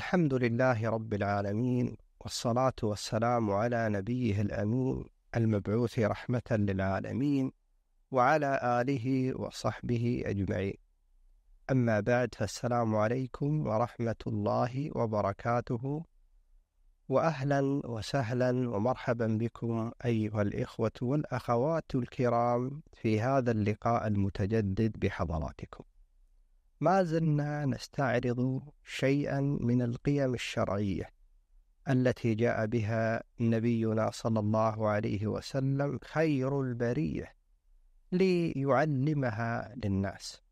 الحمد لله رب العالمين والصلاة والسلام على نبيه الأمين المبعوث رحمة للعالمين وعلى آله وصحبه أجمعين. أما بعد فالسلام عليكم ورحمة الله وبركاته وأهلا وسهلا ومرحبا بكم أيها الإخوة والأخوات الكرام في هذا اللقاء المتجدد بحضراتكم. ما زلنا نستعرض شيئا من القيم الشرعيه التي جاء بها نبينا صلى الله عليه وسلم خير البريه ليعلمها للناس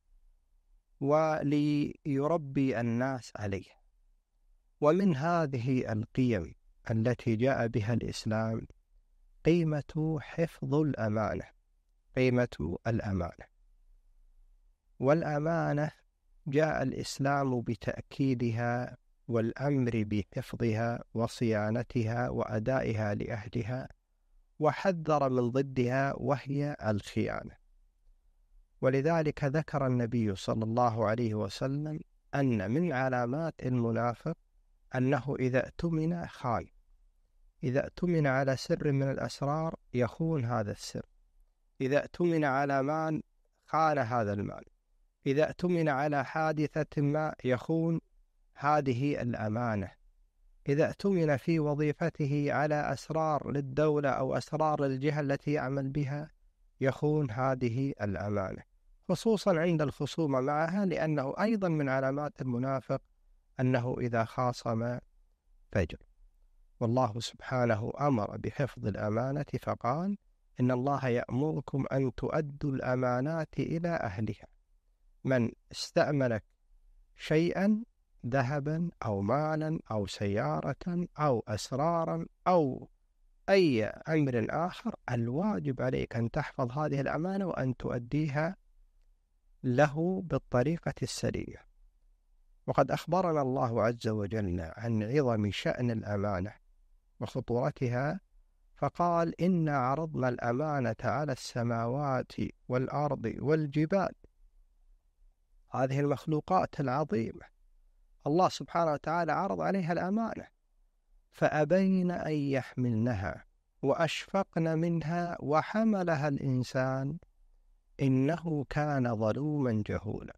وليربي الناس عليه ومن هذه القيم التي جاء بها الاسلام قيمه حفظ الامانه قيمه الامانه والامانه جاء الإسلام بتأكيدها والأمر بحفظها وصيانتها وأدائها لأهلها وحذر من ضدها وهي الخيانة ولذلك ذكر النبي صلى الله عليه وسلم أن من علامات المنافق أنه إذا اؤتمن خان إذا اؤتمن على سر من الأسرار يخون هذا السر إذا اؤتمن على مال خان هذا المال إذا اؤتمن على حادثة ما يخون هذه الأمانة إذا اؤتمن في وظيفته على أسرار للدولة أو أسرار الجهة التي يعمل بها يخون هذه الأمانة خصوصا عند الخصومة معها لأنه أيضا من علامات المنافق أنه إذا خاصم فجر والله سبحانه أمر بحفظ الأمانة فقال إن الله يأمركم أن تؤدوا الأمانات إلى أهلها من استعملك شيئا ذهبا أو مالا أو سيارة أو أسرارا أو أي أمر آخر الواجب عليك أن تحفظ هذه الأمانة وأن تؤديها له بالطريقة السليمة وقد أخبرنا الله عز وجل عن عظم شأن الأمانة وخطورتها فقال إنا عرضنا الأمانة على السماوات والأرض والجبال هذه المخلوقات العظيمة الله سبحانه وتعالى عرض عليها الأمانة فأبين أن يحملنها وأشفقن منها وحملها الإنسان إنه كان ظلوما جهولا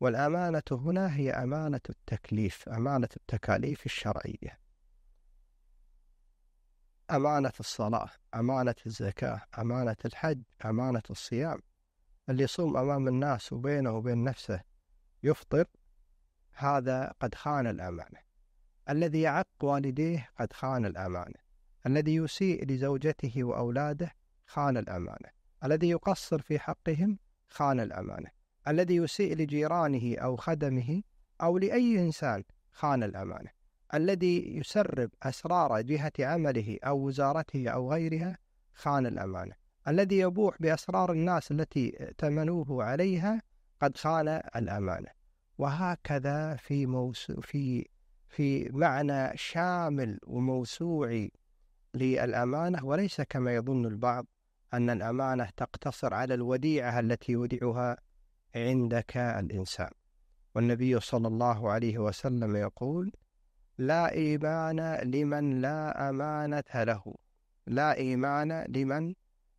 والأمانة هنا هي أمانة التكليف أمانة التكاليف الشرعية أمانة الصلاة أمانة الزكاة أمانة الحج أمانة الصيام اللي يصوم أمام الناس وبينه وبين نفسه يفطر هذا قد خان الأمانة الذي يعق والديه قد خان الأمانة الذي يسيء لزوجته وأولاده خان الأمانة الذي يقصر في حقهم خان الأمانة الذي يسيء لجيرانه أو خدمه أو لأي إنسان خان الأمانة الذي يسرب أسرار جهة عمله أو وزارته أو غيرها خان الأمانة الذي يبوح بأسرار الناس التي ائتمنوه عليها قد خان الأمانة وهكذا في موسو في في معنى شامل وموسوعي للأمانة وليس كما يظن البعض أن الأمانة تقتصر على الوديعة التي يودعها عندك الإنسان والنبي صلى الله عليه وسلم يقول لا إيمان لمن لا أمانة له لا إيمان لمن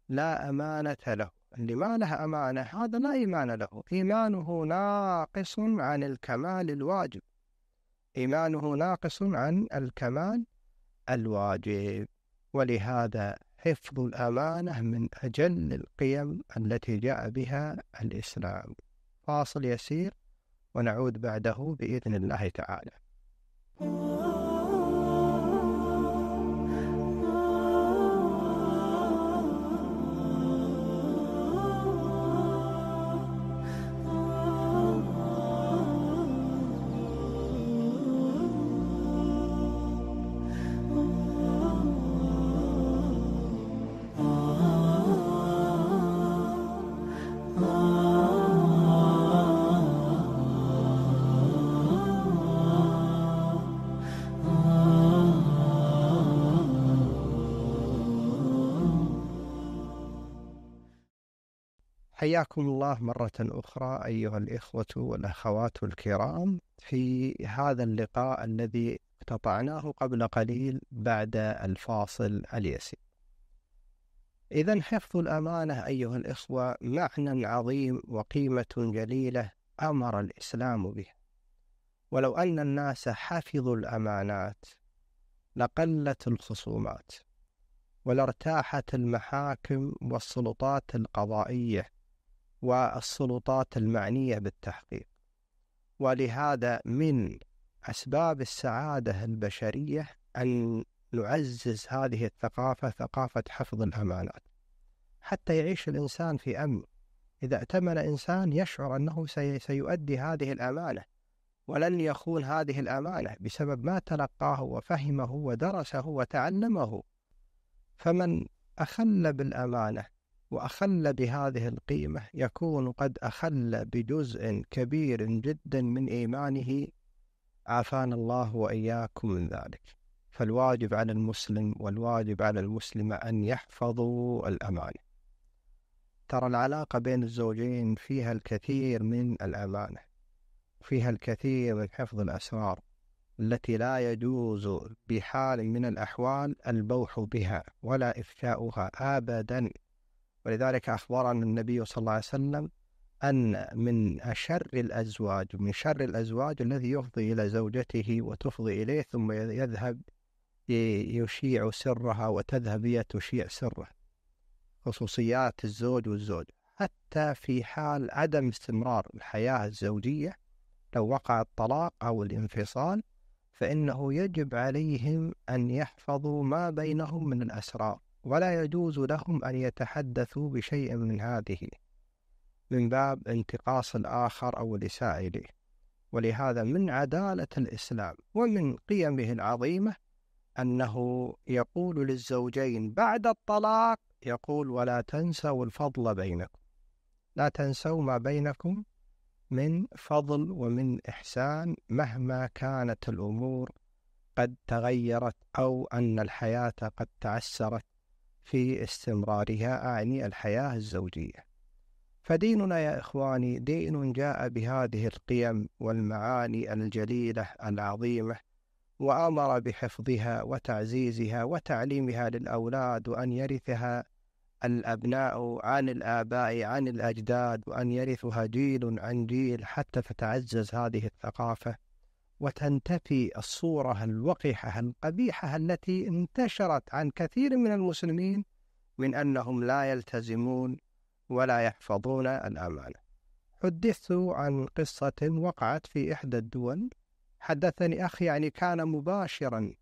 لا أمانة له اللي ما له أمانة هذا لا إيمان له إيمانه ناقص عن الكمال الواجب إيمانه ناقص عن الكمال الواجب ولهذا حفظ الأمانة من أجل القيم التي جاء بها الإسلام فاصل يسير ونعود بعده بإذن الله تعالى. حياكم الله مرة أخرى أيها الإخوة والأخوات الكرام في هذا اللقاء الذي اقتطعناه قبل قليل بعد الفاصل اليسير. إذا حفظ الأمانة أيها الإخوة معنى عظيم وقيمة جليلة أمر الإسلام به. ولو أن الناس حفظوا الأمانات لقلت الخصومات ولارتاحت المحاكم والسلطات القضائية والسلطات المعنية بالتحقيق ولهذا من أسباب السعادة البشرية أن نعزز هذه الثقافة ثقافة حفظ الأمانات حتى يعيش الإنسان في أمن إذا ائتمن إنسان يشعر أنه سيؤدي هذه الأمانة ولن يخون هذه الأمانة بسبب ما تلقاه وفهمه ودرسه وتعلمه فمن أخل بالأمانة وأخل بهذه القيمة يكون قد أخل بجزء كبير جدا من إيمانه عافانا الله وإياكم من ذلك فالواجب على المسلم والواجب على المسلمة أن يحفظوا الأمانة ترى العلاقة بين الزوجين فيها الكثير من الأمانة فيها الكثير من حفظ الأسرار التي لا يجوز بحال من الأحوال البوح بها ولا إفشاؤها أبدا ولذلك أخبرنا النبي صلى الله عليه وسلم أن من أشر الأزواج من شر الأزواج الذي يفضي إلى زوجته وتفضي إليه ثم يذهب يشيع سرها وتذهب هي تشيع سره خصوصيات الزوج والزوج حتى في حال عدم استمرار الحياة الزوجية لو وقع الطلاق أو الانفصال فإنه يجب عليهم أن يحفظوا ما بينهم من الأسرار ولا يجوز لهم أن يتحدثوا بشيء من هذه من باب انتقاص الآخر أو الإساءة إليه ولهذا من عدالة الإسلام ومن قيمه العظيمة أنه يقول للزوجين بعد الطلاق يقول ولا تنسوا الفضل بينكم لا تنسوا ما بينكم من فضل ومن إحسان مهما كانت الأمور قد تغيرت أو أن الحياة قد تعسرت في استمرارها أعني الحياة الزوجية فديننا يا إخواني دين جاء بهذه القيم والمعاني الجليلة العظيمة وأمر بحفظها وتعزيزها وتعليمها للأولاد وأن يرثها الأبناء عن الآباء عن الأجداد وأن يرثها جيل عن جيل حتى تتعزز هذه الثقافة وتنتفي الصورة الوقحة القبيحة التي انتشرت عن كثير من المسلمين من أنهم لا يلتزمون ولا يحفظون الأمانة حدثت عن قصة وقعت في إحدى الدول حدثني أخي يعني كان مباشرا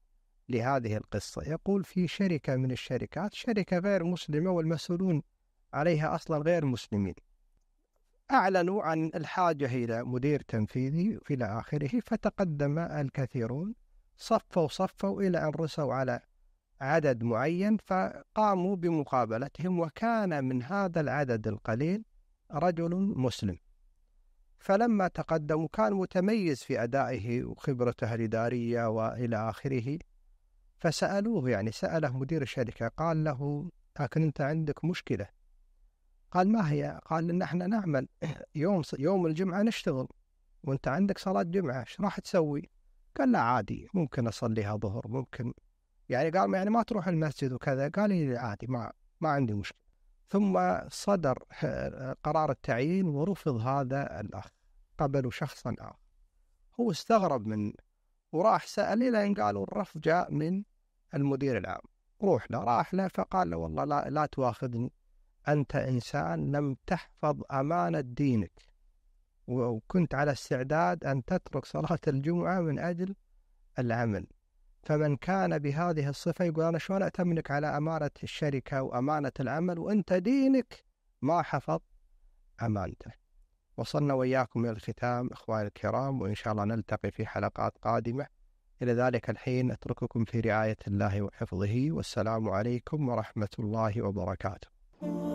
لهذه القصة يقول في شركة من الشركات شركة غير مسلمة والمسؤولون عليها أصلا غير مسلمين أعلنوا عن الحاجة إلى مدير تنفيذي إلى آخره فتقدم الكثيرون صفوا صفوا إلى أن رسوا على عدد معين فقاموا بمقابلتهم وكان من هذا العدد القليل رجل مسلم فلما تقدم كان متميز في أدائه وخبرته الإدارية وإلى آخره فسألوه يعني سأله مدير الشركة قال له لكن أنت عندك مشكلة قال ما هي؟ قال ان احنا نعمل يوم يوم الجمعه نشتغل وانت عندك صلاه جمعه ايش راح تسوي؟ قال لا عادي ممكن اصليها ظهر ممكن يعني قال يعني ما تروح المسجد وكذا قال لي إيه، عادي ما ما عندي مشكله ثم صدر قرار التعيين ورفض هذا الاخ قبل شخصا اخر هو استغرب من وراح سال الى ان قالوا الرفض جاء من المدير العام روح له راح له فقال له والله لا, لا تواخذني أنت إنسان لم تحفظ أمانة دينك وكنت على استعداد أن تترك صلاة الجمعة من أجل العمل فمن كان بهذه الصفة يقول أنا شلون أتملك على أمانة الشركة وأمانة العمل وأنت دينك ما حفظ أمانته وصلنا وإياكم إلى الختام إخواني الكرام وإن شاء الله نلتقي في حلقات قادمة إلى ذلك الحين أترككم في رعاية الله وحفظه والسلام عليكم ورحمة الله وبركاته